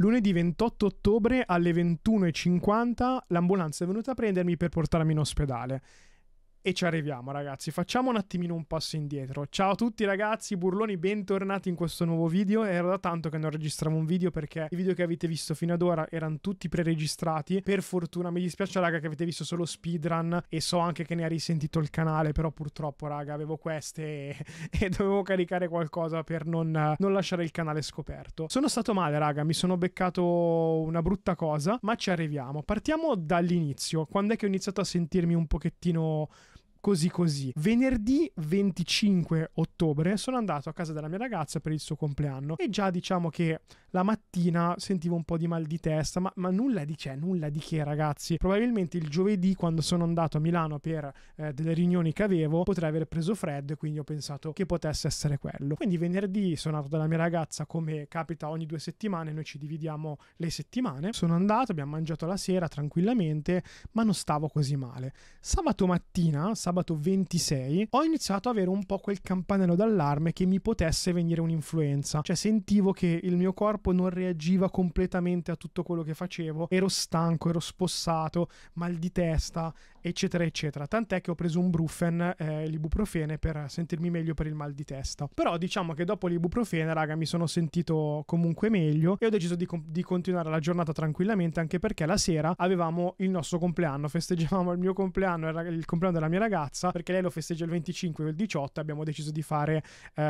Lunedì 28 ottobre alle 21.50 l'ambulanza è venuta a prendermi per portarmi in ospedale. E ci arriviamo ragazzi, facciamo un attimino un passo indietro. Ciao a tutti ragazzi, burloni, bentornati in questo nuovo video. Era da tanto che non registravo un video perché i video che avete visto fino ad ora erano tutti preregistrati. Per fortuna mi dispiace raga che avete visto solo speedrun e so anche che ne ha risentito il canale, però purtroppo raga avevo queste e, e dovevo caricare qualcosa per non, non lasciare il canale scoperto. Sono stato male raga, mi sono beccato una brutta cosa, ma ci arriviamo. Partiamo dall'inizio, quando è che ho iniziato a sentirmi un pochettino così così. Venerdì 25 ottobre sono andato a casa della mia ragazza per il suo compleanno e già diciamo che la mattina sentivo un po' di mal di testa, ma, ma nulla di c'è, nulla di che ragazzi. Probabilmente il giovedì quando sono andato a Milano per eh, delle riunioni che avevo potrei aver preso freddo e quindi ho pensato che potesse essere quello. Quindi venerdì sono andato dalla mia ragazza come capita ogni due settimane, noi ci dividiamo le settimane. Sono andato, abbiamo mangiato la sera tranquillamente, ma non stavo così male. Sabato mattina, sabato sabato 26, ho iniziato ad avere un po' quel campanello d'allarme che mi potesse venire un'influenza. Cioè sentivo che il mio corpo non reagiva completamente a tutto quello che facevo, ero stanco, ero spossato, mal di testa eccetera, eccetera. Tant'è che ho preso un Brufen, eh, l'ibuprofene, per sentirmi meglio per il mal di testa. Però diciamo che dopo l'ibuprofene, raga, mi sono sentito comunque meglio e ho deciso di, com- di continuare la giornata tranquillamente, anche perché la sera avevamo il nostro compleanno, festeggiavamo il mio compleanno, era il compleanno della mia ragazza, perché lei lo festeggia il 25 e il 18, abbiamo deciso di fare eh,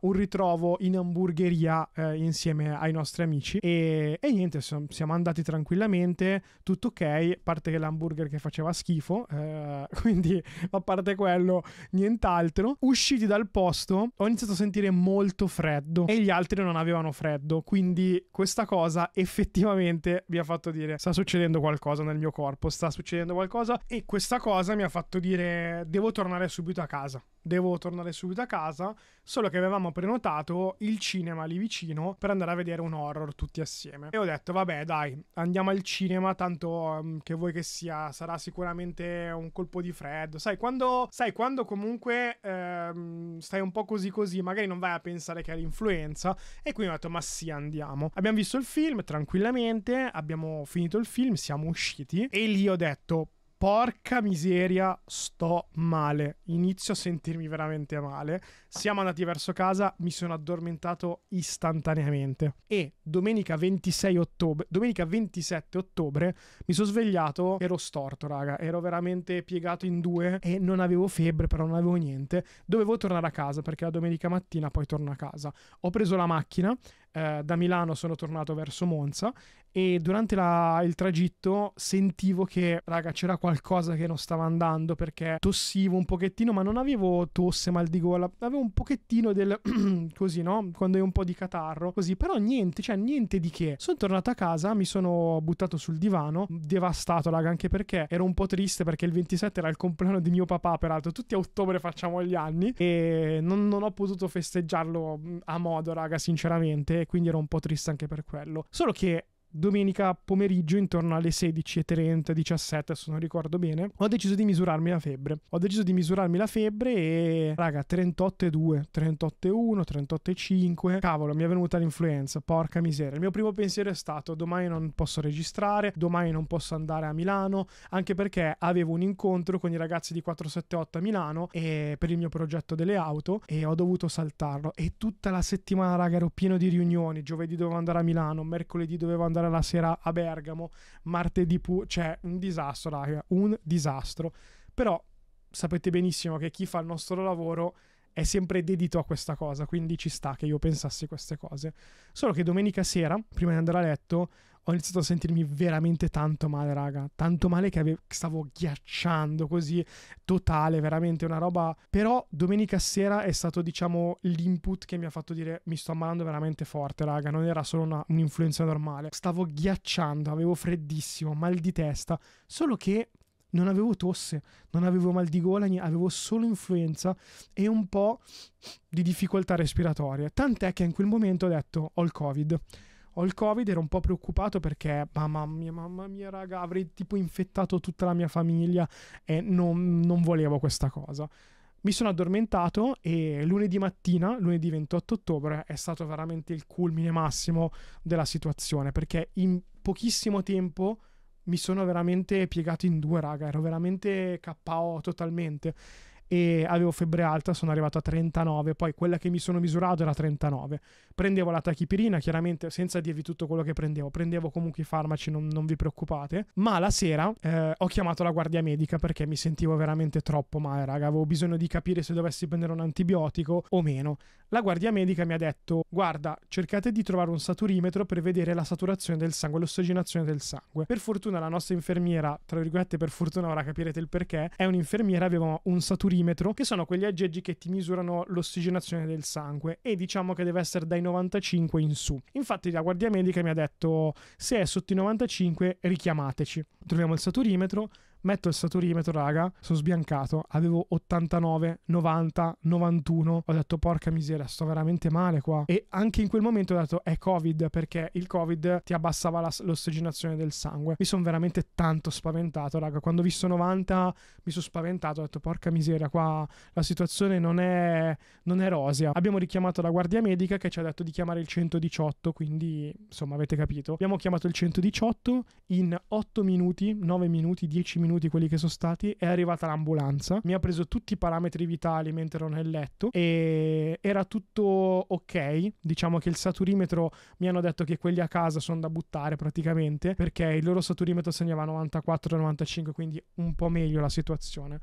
un ritrovo in hamburgeria eh, insieme ai nostri amici e, e niente, siamo andati tranquillamente, tutto ok, a parte che l'hamburger che faceva schifo, eh, quindi a parte quello nient'altro. Usciti dal posto ho iniziato a sentire molto freddo e gli altri non avevano freddo, quindi questa cosa effettivamente mi ha fatto dire sta succedendo qualcosa nel mio corpo, sta succedendo qualcosa e questa cosa mi ha fatto dire devo tornare subito a casa devo tornare subito a casa, solo che avevamo prenotato il cinema lì vicino per andare a vedere un horror tutti assieme. E ho detto, vabbè dai, andiamo al cinema, tanto um, che vuoi che sia, sarà sicuramente un colpo di freddo. Sai, quando, sai, quando comunque ehm, stai un po' così così, magari non vai a pensare che hai l'influenza. E quindi ho detto, ma sì, andiamo. Abbiamo visto il film tranquillamente, abbiamo finito il film, siamo usciti e lì ho detto, Porca miseria, sto male. Inizio a sentirmi veramente male. Siamo andati verso casa, mi sono addormentato istantaneamente. E domenica 26 ottobre, domenica 27 ottobre, mi sono svegliato, ero storto, raga. Ero veramente piegato in due e non avevo febbre, però non avevo niente. Dovevo tornare a casa perché la domenica mattina poi torno a casa. Ho preso la macchina, eh, da Milano sono tornato verso Monza e durante la, il tragitto sentivo che, raga, c'era qualcosa che non stava andando perché tossivo un pochettino, ma non avevo tosse, mal di gola, avevo un pochettino del così, no? Quando hai un po' di catarro, così, però niente, cioè niente di che. Sono tornato a casa, mi sono buttato sul divano, devastato, raga, anche perché ero un po' triste perché il 27 era il compleanno di mio papà, peraltro, tutti a ottobre facciamo gli anni e non, non ho potuto festeggiarlo mm, a modo, raga, sinceramente quindi ero un po' triste anche per quello. Solo che domenica pomeriggio intorno alle 16.30, 17 se non ricordo bene, ho deciso di misurarmi la febbre. Ho deciso di misurarmi la febbre e raga 38,2, 38,1, 38,5. Cavolo, mi è venuta l'influenza, porca miseria. Il mio primo pensiero è stato domani non posso registrare, domani non posso andare a Milano, anche perché avevo un incontro con i ragazzi di 478 a Milano e per il mio progetto delle auto e ho dovuto saltarlo e tutta la settimana raga ero pieno di riunioni, giovedì dovevo andare a Milano, mercoledì dovevo andare era la sera a Bergamo, martedì pure, cioè un disastro, raga, un disastro. Però sapete benissimo che chi fa il nostro lavoro è sempre dedito a questa cosa, quindi ci sta che io pensassi queste cose. Solo che domenica sera, prima di andare a letto, ho iniziato a sentirmi veramente tanto male, raga. Tanto male che, avevo, che stavo ghiacciando così, totale, veramente una roba. Però domenica sera è stato, diciamo, l'input che mi ha fatto dire mi sto ammalando veramente forte, raga. Non era solo una, un'influenza normale. Stavo ghiacciando, avevo freddissimo, mal di testa. Solo che non avevo tosse, non avevo mal di gola, avevo solo influenza e un po' di difficoltà respiratorie. Tant'è che in quel momento ho detto ho il covid ho il covid, ero un po' preoccupato perché mamma mia, mamma mia raga, avrei tipo infettato tutta la mia famiglia e non, non volevo questa cosa. Mi sono addormentato e lunedì mattina, lunedì 28 ottobre, è stato veramente il culmine massimo della situazione perché in pochissimo tempo mi sono veramente piegato in due, raga, ero veramente KO totalmente e avevo febbre alta, sono arrivato a 39, poi quella che mi sono misurato era 39. Prendevo la tachipirina, chiaramente senza dirvi tutto quello che prendevo, prendevo comunque i farmaci, non, non vi preoccupate, ma la sera eh, ho chiamato la guardia medica perché mi sentivo veramente troppo male, raga, avevo bisogno di capire se dovessi prendere un antibiotico o meno. La guardia medica mi ha detto, guarda, cercate di trovare un saturimetro per vedere la saturazione del sangue, l'ossigenazione del sangue. Per fortuna la nostra infermiera, tra virgolette per fortuna ora capirete il perché, è un'infermiera, aveva un saturimetro ossimeturimetro, che sono quegli aggeggi che ti misurano l'ossigenazione del sangue e diciamo che deve essere dai 95 in su. Infatti la guardia medica mi ha detto se è sotto i 95 richiamateci. Troviamo il saturimetro, Metto il saturimetro, raga, sono sbiancato, avevo 89, 90, 91. Ho detto porca miseria, sto veramente male qua. E anche in quel momento ho detto è Covid perché il Covid ti abbassava la, l'ossigenazione del sangue. Mi sono veramente tanto spaventato, raga. Quando ho visto 90 mi sono spaventato, ho detto porca miseria, qua la situazione non è, non è rosea. Abbiamo richiamato la guardia medica che ci ha detto di chiamare il 118, quindi insomma avete capito. Abbiamo chiamato il 118 in 8 minuti, 9 minuti, 10 minuti minuti quelli che sono stati, è arrivata l'ambulanza, mi ha preso tutti i parametri vitali mentre ero nel letto e era tutto ok, diciamo che il saturimetro mi hanno detto che quelli a casa sono da buttare praticamente perché il loro saturimetro segnava 94-95, quindi un po' meglio la situazione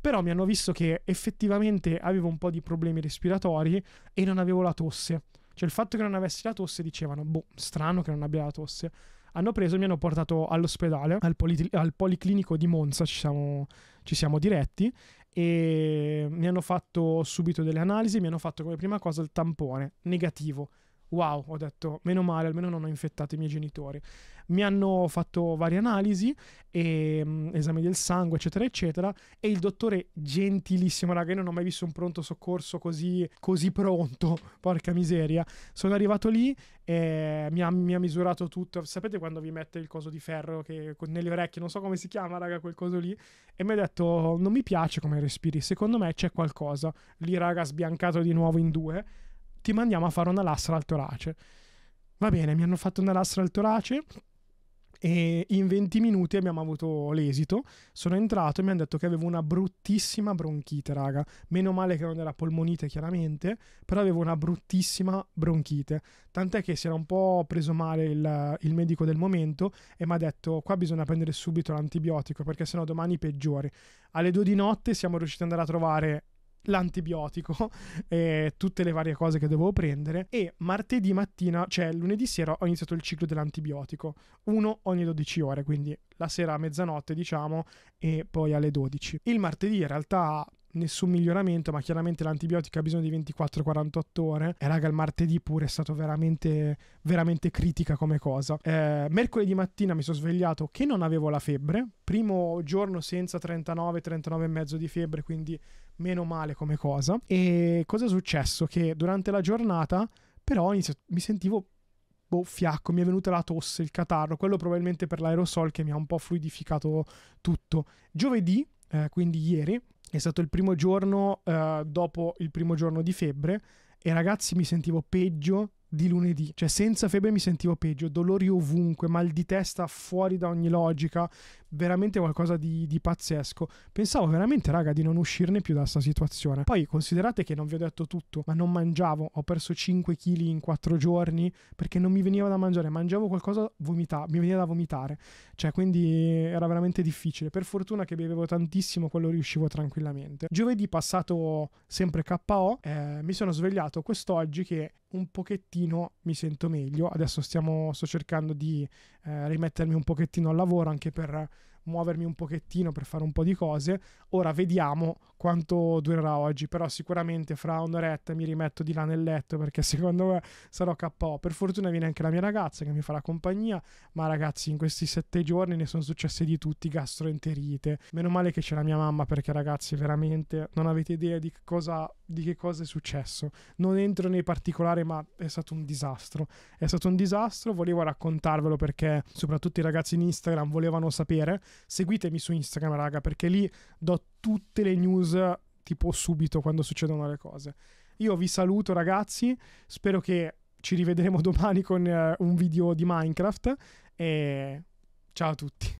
però mi hanno visto che effettivamente avevo un po' di problemi respiratori e non avevo la tosse. Cioè il fatto che non avessi la tosse dicevano, boh, strano che non abbia la tosse hanno preso e mi hanno portato all'ospedale, al, poli- al policlinico di Monza, ci siamo, ci siamo diretti e mi hanno fatto subito delle analisi, mi hanno fatto come prima cosa il tampone negativo wow, ho detto meno male, almeno non ho infettato i miei genitori. Mi hanno fatto varie analisi, e, um, esami del sangue, eccetera, eccetera, e il dottore gentilissimo, raga, io non ho mai visto un pronto soccorso così, così pronto, porca miseria. Sono arrivato lì e mi ha, mi ha, misurato tutto. Sapete quando vi mette il coso di ferro che, con, nelle orecchie, non so come si chiama, raga, quel coso lì, e mi ha detto non mi piace come respiri, secondo me c'è qualcosa. Lì, raga, sbiancato di nuovo in due ti mandiamo a fare una lastra al torace. Va bene, mi hanno fatto una lastra al torace e in 20 minuti abbiamo avuto l'esito. Sono entrato e mi hanno detto che avevo una bruttissima bronchite, raga. Meno male che non era polmonite, chiaramente, però avevo una bruttissima bronchite. Tant'è che si era un po' preso male il, il medico del momento e mi ha detto qua bisogna prendere subito l'antibiotico perché sennò domani peggiori. Alle 2 di notte siamo riusciti ad andare a trovare l'antibiotico e tutte le varie cose che dovevo prendere e martedì mattina, cioè lunedì sera, ho iniziato il ciclo dell'antibiotico, uno ogni 12 ore, quindi la sera a mezzanotte diciamo e poi alle 12. Il martedì in realtà nessun miglioramento, ma chiaramente l'antibiotico ha bisogno di 24-48 ore. E raga, il martedì pure è stato veramente, veramente critica come cosa. Eh, mercoledì mattina mi sono svegliato che non avevo la febbre, primo giorno senza 39, 39 e mezzo di febbre, quindi meno male come cosa. E cosa è successo? Che durante la giornata però iniziato, mi sentivo boh, fiacco, mi è venuta la tosse, il catarro, quello probabilmente per l'aerosol che mi ha un po' fluidificato tutto. Giovedì, eh, quindi ieri, è stato il primo giorno eh, dopo il primo giorno di febbre e ragazzi mi sentivo peggio di lunedì, cioè senza febbre mi sentivo peggio, dolori ovunque, mal di testa fuori da ogni logica, veramente qualcosa di, di, pazzesco. Pensavo veramente, raga, di non uscirne più da questa situazione. Poi considerate che non vi ho detto tutto, ma non mangiavo, ho perso 5 kg in 4 giorni perché non mi veniva da mangiare, mangiavo qualcosa, vomita- mi veniva da vomitare. Cioè, quindi era veramente difficile. Per fortuna che bevevo tantissimo, quello riuscivo tranquillamente. Giovedì passato sempre KO, eh, mi sono svegliato quest'oggi che un pochettino mi sento meglio. Adesso stiamo, sto cercando di eh, rimettermi un pochettino al lavoro anche per muovermi un pochettino per fare un po' di cose. Ora vediamo quanto durerà oggi, però sicuramente fra un'oretta mi rimetto di là nel letto perché secondo me sarò KO. Per fortuna viene anche la mia ragazza che mi farà compagnia, ma ragazzi in questi sette giorni ne sono successe di tutti, gastroenterite. Meno male che c'è la mia mamma perché ragazzi veramente non avete idea di cosa, di che cosa è successo. Non entro nei particolari ma è stato un disastro. È stato un disastro, volevo raccontarvelo perché soprattutto i ragazzi in Instagram volevano sapere seguitemi su Instagram, raga, perché lì do tutte le news tipo subito quando succedono le cose. Io vi saluto, ragazzi. Spero che ci rivedremo domani con uh, un video di Minecraft. E ciao a tutti.